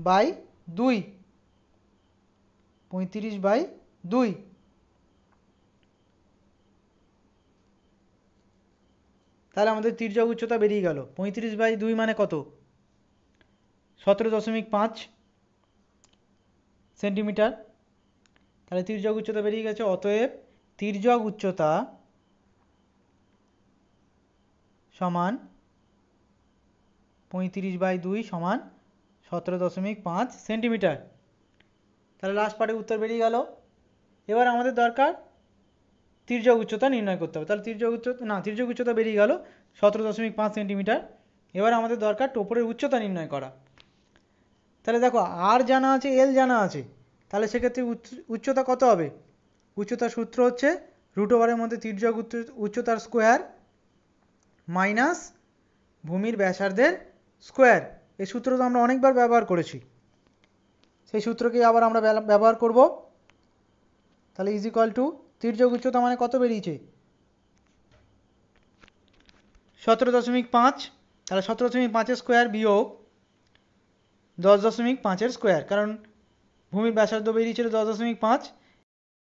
বাই দুই পঁয়ত্রিশ বাই দুই তাহলে আমাদের তির্যক উচ্চতা বেরিয়ে গেল পঁয়ত্রিশ বাই দুই মানে কত সতেরো দশমিক পাঁচ সেন্টিমিটার তাহলে তির্যক উচ্চতা বেরিয়ে গেছে অতএব তির্যক উচ্চতা সমান পঁয়ত্রিশ বাই দুই সমান সতেরো দশমিক পাঁচ সেন্টিমিটার তাহলে লাস্ট পার্টের উত্তর বেরিয়ে গেল এবার আমাদের দরকার তির্যক উচ্চতা নির্ণয় করতে হবে তাহলে তির্যক উচ্চতা না তির্যক উচ্চতা বেরিয়ে গেল সতেরো দশমিক পাঁচ সেন্টিমিটার এবার আমাদের দরকার টোপরের উচ্চতা নির্ণয় করা তাহলে দেখো আর জানা আছে এল জানা আছে তাহলে সেক্ষেত্রে উচ্চতা কত হবে উচ্চতার সূত্র হচ্ছে রুট ওভারের মধ্যে তির্যক উচ্চতার স্কোয়ার মাইনাস ভূমির ব্যাসার্ধের স্কোয়ার এই সূত্র তো আমরা অনেকবার ব্যবহার করেছি সেই সূত্রকেই আবার আমরা ব্যবহার করব তাহলে ইজ ইকুয়াল টু তির্যক উচ্চতা মানে কত বেরিয়েছে সতেরো দশমিক পাঁচ তাহলে সতেরো দশমিক পাঁচের স্কোয়ার বিয়োগ দশ দশমিক পাঁচের স্কোয়ার কারণ ভূমির ব্যাসার্ধ বেরিয়েছিল দশ দশমিক পাঁচ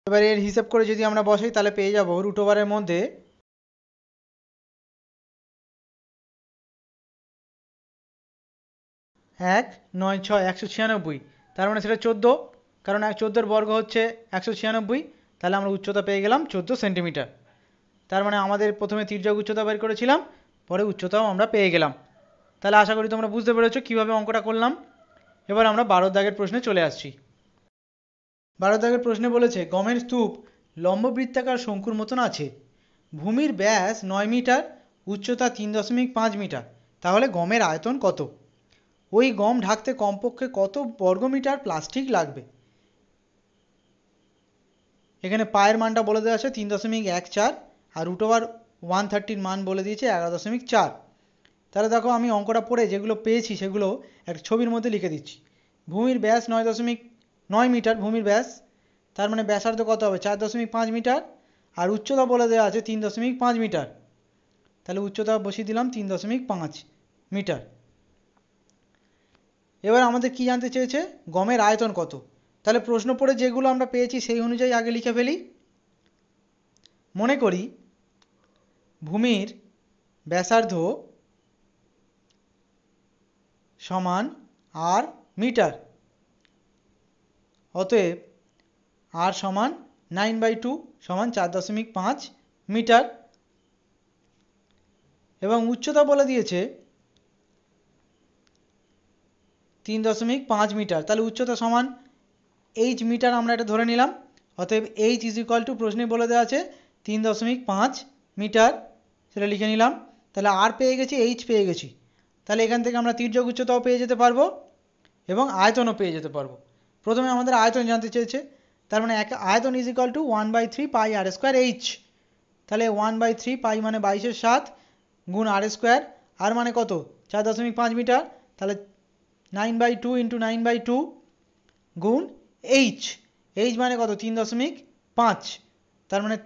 এবার এর হিসেব করে যদি আমরা বসাই তাহলে পেয়ে যাব রুট ওভারের মধ্যে এক নয় ছয় একশো ছিয়ানব্বই তার মানে সেটা চোদ্দো কারণ এক চোদ্দোর বর্গ হচ্ছে একশো ছিয়ানব্বই তাহলে আমরা উচ্চতা পেয়ে গেলাম চোদ্দো সেন্টিমিটার তার মানে আমাদের প্রথমে তির্যক উচ্চতা বের করেছিলাম পরে উচ্চতাও আমরা পেয়ে গেলাম তাহলে আশা করি তোমরা বুঝতে পেরেছো কীভাবে অঙ্কটা করলাম এবার আমরা বারো দাগের প্রশ্নে চলে আসছি বারো দাগের প্রশ্নে বলেছে গমের স্তূপ লম্ববৃত্তাকার শঙ্কুর মতন আছে ভূমির ব্যাস নয় মিটার উচ্চতা তিন দশমিক পাঁচ মিটার তাহলে গমের আয়তন কত ওই গম ঢাকতে কমপক্ষে কত বর্গমিটার প্লাস্টিক লাগবে এখানে পায়ের মানটা বলে দেওয়া আছে তিন দশমিক এক চার আর রুট ওভার ওয়ান থার্টির মান বলে দিয়েছে এগারো দশমিক চার তাহলে দেখো আমি অঙ্কটা পড়ে যেগুলো পেয়েছি সেগুলো একটা ছবির মধ্যে লিখে দিচ্ছি ভূমির ব্যাস নয় দশমিক নয় মিটার ভূমির ব্যাস তার মানে ব্যাসার্ধ কত হবে চার দশমিক পাঁচ মিটার আর উচ্চতা বলে দেওয়া আছে তিন দশমিক পাঁচ মিটার তাহলে উচ্চতা বসিয়ে দিলাম তিন দশমিক পাঁচ মিটার এবার আমাদের কি জানতে চেয়েছে গমের আয়তন কত তাহলে প্রশ্ন পড়ে যেগুলো আমরা পেয়েছি সেই অনুযায়ী আগে লিখে ফেলি মনে করি ভূমির ব্যাসার্ধ সমান আর মিটার অতএব আর সমান নাইন বাই টু সমান চার দশমিক পাঁচ মিটার এবং উচ্চতা বলে দিয়েছে তিন দশমিক পাঁচ মিটার তাহলে উচ্চতা সমান এইচ মিটার আমরা এটা ধরে নিলাম অতএব এইচ ইজ ইকুয়াল টু প্রশ্নে বলে দেওয়া আছে তিন দশমিক পাঁচ মিটার সেটা লিখে নিলাম তাহলে আর পেয়ে গেছি এইচ পেয়ে গেছি তাহলে এখান থেকে আমরা তির্যক উচ্চতাও পেয়ে যেতে পারবো এবং আয়তনও পেয়ে যেতে পারবো প্রথমে আমাদের আয়তন জানতে চেয়েছে তার মানে এক আয়তন is equal to one by three pi R square H তাহলে ওয়ান বাই থ্রি পাই মানে বাইশের সাত গুণ আর স্কোয়ার আর মানে কত চার দশমিক পাঁচ মিটার তাহলে nine by two into nine by two গুণ এইচ এইচ মানে কত তিন দশমিক পাঁচ তার মানে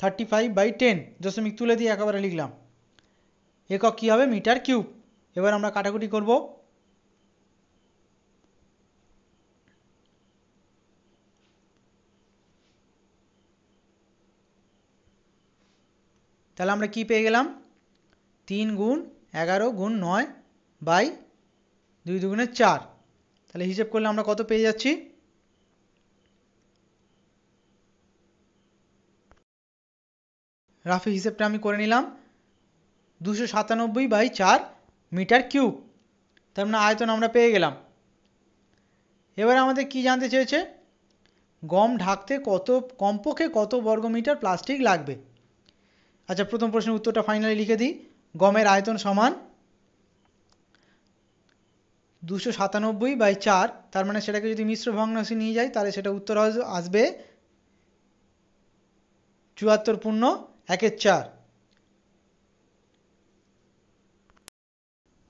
থার্টি ফাইভ বাই টেন দশমিক তুলে দিয়ে একেবারে লিখলাম একক কী হবে মিটার কিউব এবার আমরা কাটাকুটি করব তাহলে আমরা কি পেয়ে গেলাম তিন গুণ এগারো গুণ নয় বাই দুই দুগুণে চার তাহলে হিসেব করলে আমরা কত পেয়ে যাচ্ছি রাফি হিসেবটা আমি করে নিলাম দুশো সাতানব্বই বাই চার মিটার কিউব তার মানে আয়তন আমরা পেয়ে গেলাম এবার আমাদের কি জানতে চেয়েছে গম ঢাকতে কত কমপক্ষে কত বর্গমিটার প্লাস্টিক লাগবে আচ্ছা প্রথম প্রশ্নের উত্তরটা ফাইনালি লিখে দিই গমের আয়তন সমান দুশো সাতানব্বই বাই চার তার মানে সেটাকে যদি মিশ্র ভগ্নাংশে নিয়ে যাই তাহলে সেটা উত্তর আসবে চুয়াত্তর পূর্ণ একের চার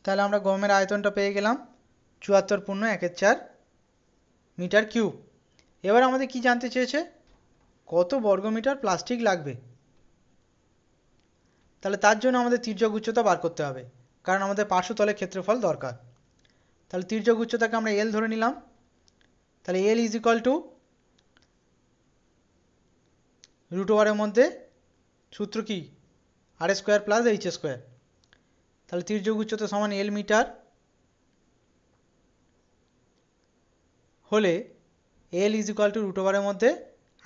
তাহলে আমরা গমের আয়তনটা পেয়ে গেলাম চুয়াত্তর পূর্ণ একের চার মিটার কিউব এবার আমাদের কি জানতে চেয়েছে কত বর্গমিটার প্লাস্টিক লাগবে তাহলে তার জন্য আমাদের তির্যক উচ্চতা বার করতে হবে কারণ আমাদের পার্শ্বতলের ক্ষেত্রফল দরকার তাহলে তির্যক উচ্চতাকে আমরা এল ধরে নিলাম তাহলে L is equal to root ওয়ারের মধ্যে সূত্র কি R square plus H square তাহলে তির্যক উচ্চতা সমান এল মিটার হলে L is equal to root মধ্যে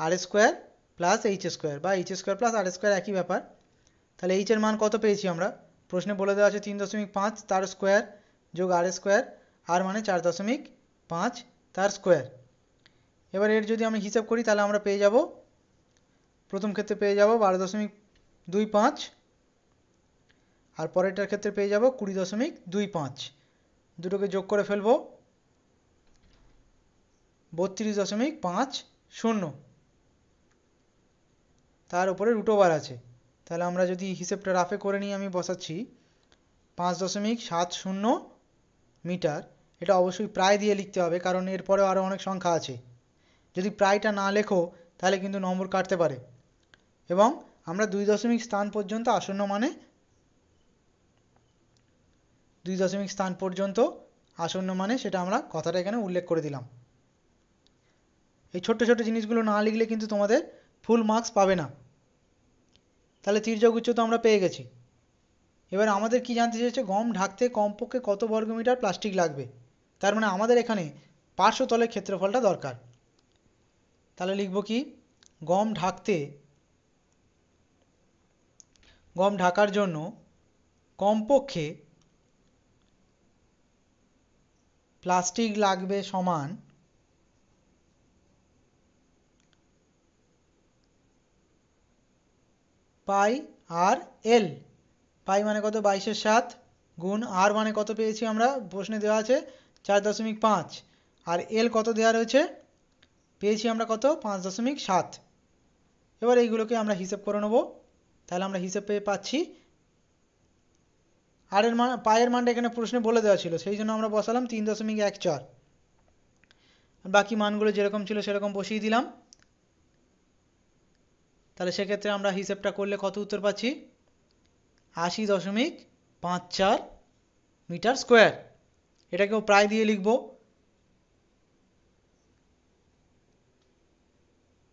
R square plus H square বা H square plus R square একই ব্যাপার তাহলে এইচের মান কত পেয়েছি আমরা প্রশ্নে বলে দেওয়া আছে তিন দশমিক পাঁচ তার স্কোয়ার যোগ আর স্কোয়ার আর মানে চার দশমিক পাঁচ তার স্কোয়ার এবার এর যদি আমি হিসাব করি তাহলে আমরা পেয়ে যাব প্রথম ক্ষেত্রে পেয়ে যাব বারো দশমিক দুই পাঁচ আর পরেরটার ক্ষেত্রে পেয়ে যাব কুড়ি দশমিক দুই পাঁচ দুটোকে যোগ করে ফেলব বত্রিশ দশমিক পাঁচ শূন্য তার উপরে রুট ওভার আছে তাহলে আমরা যদি হিসেবটা রাফে করে নিয়ে আমি বসাচ্ছি পাঁচ দশমিক সাত শূন্য মিটার এটা অবশ্যই প্রায় দিয়ে লিখতে হবে কারণ এরপরেও আরও অনেক সংখ্যা আছে যদি প্রায়টা না লেখো তাহলে কিন্তু নম্বর কাটতে পারে এবং আমরা দুই দশমিক স্থান পর্যন্ত আসন্ন মানে দুই দশমিক স্থান পর্যন্ত আসন্ন মানে সেটা আমরা কথাটা এখানে উল্লেখ করে দিলাম এই ছোট্ট ছোট্ট জিনিসগুলো না লিখলে কিন্তু তোমাদের ফুল মার্কস পাবে না তাহলে তির্যক উচ্চতা আমরা পেয়ে গেছি এবার আমাদের কি জানতে চেয়েছে গম ঢাকতে কমপক্ষে কত বর্গমিটার প্লাস্টিক লাগবে তার মানে আমাদের এখানে পার্শ্বতলের ক্ষেত্রফলটা দরকার তাহলে লিখব কি গম ঢাকতে গম ঢাকার জন্য কমপক্ষে প্লাস্টিক লাগবে সমান পাই আর এল পাই মানে কত বাইশের সাত গুণ আর মানে কত পেয়েছি আমরা প্রশ্নে দেওয়া আছে চার দশমিক পাঁচ আর এল কত দেওয়া রয়েছে পেয়েছি আমরা কত পাঁচ দশমিক সাত এবার এইগুলোকে আমরা হিসেব করে নেব তাহলে আমরা হিসেব পেয়ে পাচ্ছি আর এর মান পায়ের মানটা এখানে প্রশ্নে বলে দেওয়া ছিল সেই জন্য আমরা বসালাম তিন দশমিক এক চার বাকি মানগুলো যেরকম ছিল সেরকম বসিয়ে দিলাম তাহলে সেক্ষেত্রে আমরা হিসেবটা করলে কত উত্তর পাচ্ছি আশি দশমিক পাঁচ চার মিটার স্কোয়ার এটাকেও প্রায় দিয়ে লিখব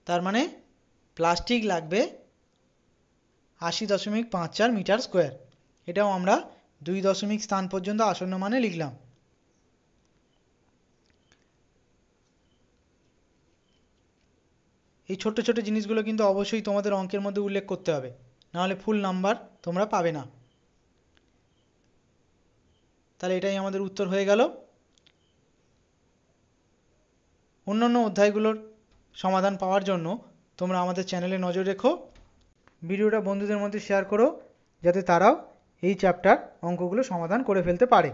তার মানে প্লাস্টিক লাগবে আশি দশমিক পাঁচ চার মিটার স্কোয়ার এটাও আমরা দুই দশমিক স্থান পর্যন্ত আসন্ন মানে লিখলাম এই ছোট ছোট জিনিসগুলো কিন্তু অবশ্যই তোমাদের অঙ্কের মধ্যে উল্লেখ করতে হবে নাহলে ফুল নাম্বার তোমরা পাবে না তাহলে এটাই আমাদের উত্তর হয়ে গেল অন্যান্য অধ্যায়গুলোর সমাধান পাওয়ার জন্য তোমরা আমাদের চ্যানেলে নজর রেখো ভিডিওটা বন্ধুদের মধ্যে শেয়ার করো যাতে তারাও এই চ্যাপ্টার অঙ্কগুলো সমাধান করে ফেলতে পারে